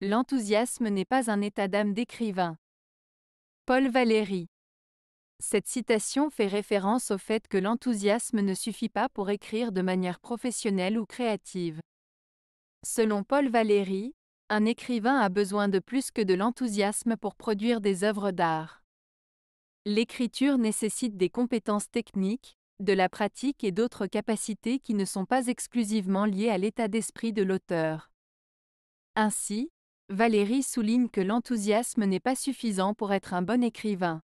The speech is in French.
L'enthousiasme n'est pas un état d'âme d'écrivain. Paul Valéry. Cette citation fait référence au fait que l'enthousiasme ne suffit pas pour écrire de manière professionnelle ou créative. Selon Paul Valéry, un écrivain a besoin de plus que de l'enthousiasme pour produire des œuvres d'art. L'écriture nécessite des compétences techniques, de la pratique et d'autres capacités qui ne sont pas exclusivement liées à l'état d'esprit de l'auteur. Ainsi, Valérie souligne que l'enthousiasme n'est pas suffisant pour être un bon écrivain.